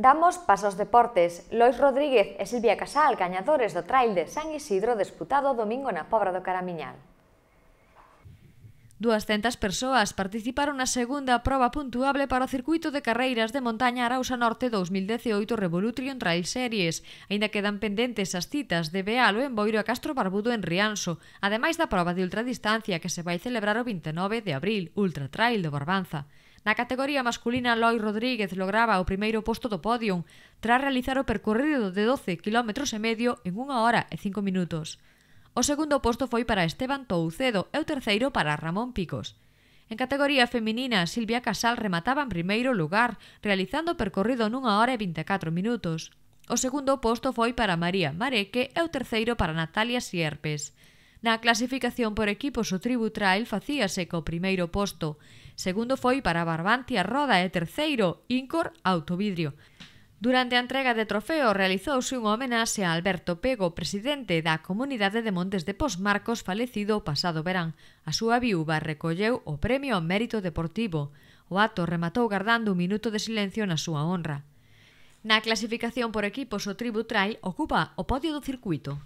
Damos paso aos deportes. Lois Rodríguez e Silvia Casal, gañadores do trail de San Isidro disputado domingo na Pobra do Caramiñal. 200 persoas participaron na segunda proba puntuable para o circuito de carreiras de montaña Arausa Norte 2018 Revolution Trail Series. Ainda quedan pendentes as citas de Bealo en Boiro e Castro Barbudo en Rianso, ademais da proba de ultradistancia que se vai celebrar o 29 de abril, Ultra Trail do Barbanza. Na categoría masculina, Loi Rodríguez lograba o primeiro posto do podium, tras realizar o percorrido de 12 km e medio en 1 hora e 5 minutos. O segundo posto foi para Esteban Toucedo e o terceiro para Ramón Picos. En categoría feminina, Silvia Casal remataba en primeiro lugar, realizando o percorrido nunha hora e 24 minutos. O segundo posto foi para María Mareque e o terceiro para Natalia Sierpes. Na clasificación por equipos o Tribu Trail facíase co primeiro posto. Segundo foi para Barbantia Roda e terceiro Incor Autovidrio. Durante a entrega de trofeo realizouse unha homenaxe a Alberto Pego, presidente da Comunidade de Montes de Posmarcos, falecido o pasado verán. A súa viúva recolleu o Premio ao Mérito Deportivo. O acto rematou gardando un minuto de silencio na súa honra. Na clasificación por equipos o Tribu Trail ocupa o podio do circuito.